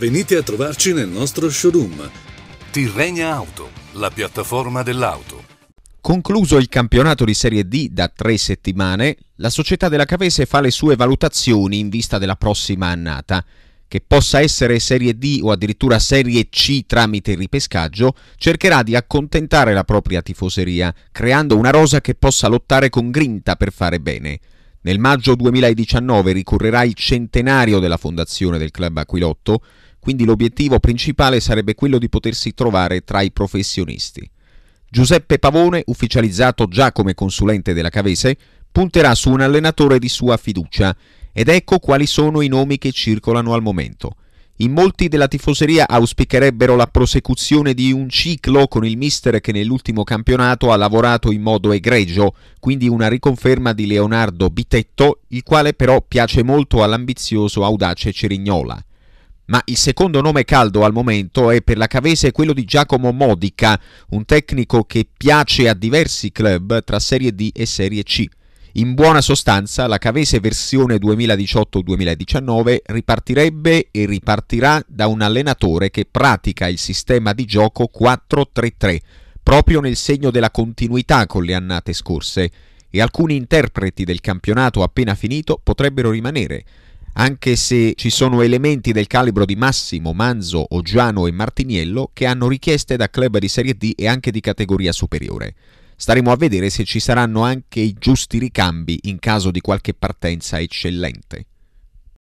Venite a trovarci nel nostro showroom. Tirrenia Auto, la piattaforma dell'auto. Concluso il campionato di Serie D da tre settimane, la società della Cavese fa le sue valutazioni in vista della prossima annata. Che possa essere Serie D o addirittura Serie C tramite il ripescaggio, cercherà di accontentare la propria tifoseria, creando una rosa che possa lottare con grinta per fare bene. Nel maggio 2019 ricorrerà il centenario della fondazione del club Aquilotto quindi l'obiettivo principale sarebbe quello di potersi trovare tra i professionisti. Giuseppe Pavone, ufficializzato già come consulente della Cavese, punterà su un allenatore di sua fiducia ed ecco quali sono i nomi che circolano al momento. In molti della tifoseria auspicherebbero la prosecuzione di un ciclo con il mister che nell'ultimo campionato ha lavorato in modo egregio, quindi una riconferma di Leonardo Bitetto, il quale però piace molto all'ambizioso audace Cerignola ma il secondo nome caldo al momento è per la Cavese quello di Giacomo Modica, un tecnico che piace a diversi club tra Serie D e Serie C. In buona sostanza la Cavese versione 2018-2019 ripartirebbe e ripartirà da un allenatore che pratica il sistema di gioco 4-3-3, proprio nel segno della continuità con le annate scorse, e alcuni interpreti del campionato appena finito potrebbero rimanere anche se ci sono elementi del calibro di Massimo, Manzo, Oggiano e Martiniello che hanno richieste da club di Serie D e anche di categoria superiore. Staremo a vedere se ci saranno anche i giusti ricambi in caso di qualche partenza eccellente.